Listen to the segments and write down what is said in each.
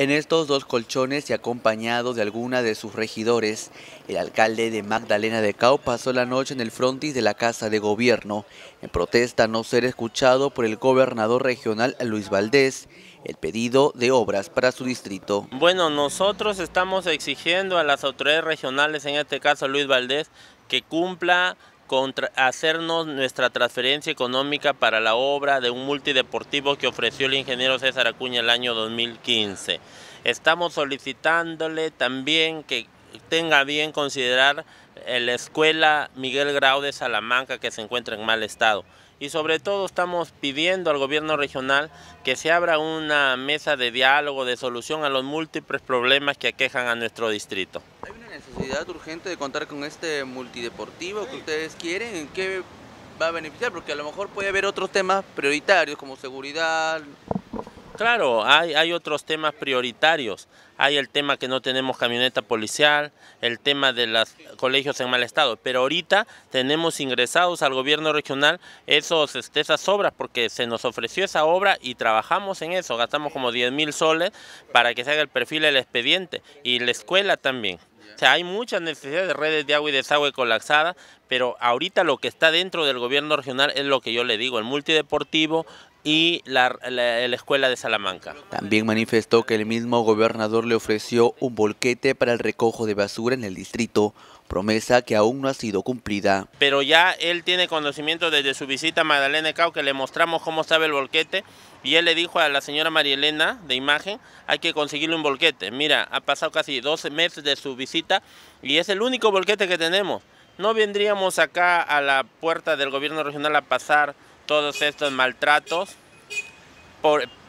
En estos dos colchones y acompañado de alguna de sus regidores, el alcalde de Magdalena de Cao pasó la noche en el frontis de la Casa de Gobierno, en protesta a no ser escuchado por el gobernador regional Luis Valdés, el pedido de obras para su distrito. Bueno, nosotros estamos exigiendo a las autoridades regionales, en este caso Luis Valdés, que cumpla hacernos nuestra transferencia económica para la obra de un multideportivo que ofreció el ingeniero César Acuña el año 2015. Estamos solicitándole también que tenga bien considerar eh, la escuela Miguel Grau de Salamanca que se encuentra en mal estado. Y sobre todo estamos pidiendo al gobierno regional que se abra una mesa de diálogo, de solución a los múltiples problemas que aquejan a nuestro distrito necesidad urgente de contar con este multideportivo que ustedes quieren? ¿En qué va a beneficiar? Porque a lo mejor puede haber otros temas prioritarios como seguridad. Claro, hay, hay otros temas prioritarios. Hay el tema que no tenemos camioneta policial, el tema de los colegios en mal estado. Pero ahorita tenemos ingresados al gobierno regional esos, este, esas obras porque se nos ofreció esa obra y trabajamos en eso. Gastamos como 10 mil soles para que se haga el perfil del expediente y la escuela también. O sea, hay muchas necesidades de redes de agua y desagüe colapsadas, pero ahorita lo que está dentro del gobierno regional es lo que yo le digo, el multideportivo, y la, Escuela de Salamanca. También manifestó que el mismo gobernador le ofreció un volquete para el recojo de basura en el distrito, promesa que aún no ha sido cumplida. Pero ya él tiene conocimiento desde su visita a Magdalena Cao que le mostramos cómo estaba el volquete, y él le dijo a la señora Marielena de imagen, hay que conseguirle un volquete. Mira, ha pasado casi 12 meses de su visita y es el único volquete que tenemos. No vendríamos acá a la puerta del gobierno regional a pasar todos estos maltratos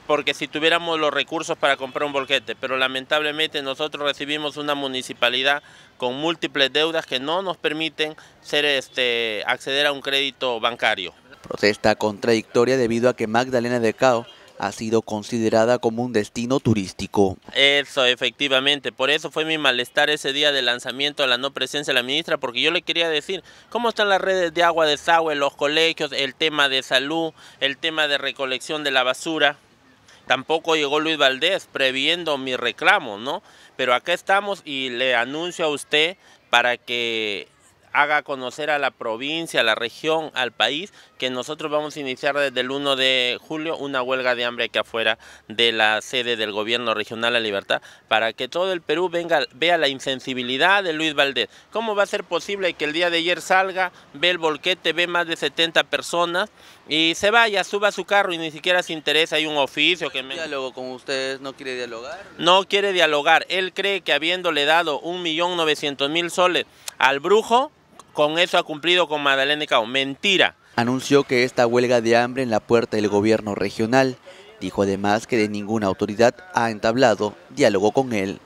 porque si tuviéramos los recursos para comprar un bolquete, pero lamentablemente nosotros recibimos una municipalidad con múltiples deudas que no nos permiten ser, este, acceder a un crédito bancario. Protesta contradictoria debido a que Magdalena de Cao ha sido considerada como un destino turístico. Eso, efectivamente. Por eso fue mi malestar ese día del lanzamiento de la no presencia de la ministra, porque yo le quería decir cómo están las redes de agua, de desagüe, los colegios, el tema de salud, el tema de recolección de la basura. Tampoco llegó Luis Valdés previendo mi reclamo, ¿no? Pero acá estamos y le anuncio a usted para que haga conocer a la provincia, a la región, al país, que nosotros vamos a iniciar desde el 1 de julio una huelga de hambre aquí afuera de la sede del gobierno regional La Libertad, para que todo el Perú venga, vea la insensibilidad de Luis Valdés. ¿Cómo va a ser posible que el día de ayer salga, ve el volquete, ve más de 70 personas y se vaya, suba su carro y ni siquiera se interesa, hay un oficio que me... diálogo con ustedes? ¿No quiere dialogar? No quiere dialogar. Él cree que habiéndole dado 1.900.000 soles al brujo, con eso ha cumplido con Madalena Cao. Mentira. Anunció que esta huelga de hambre en la puerta del gobierno regional. Dijo además que de ninguna autoridad ha entablado diálogo con él.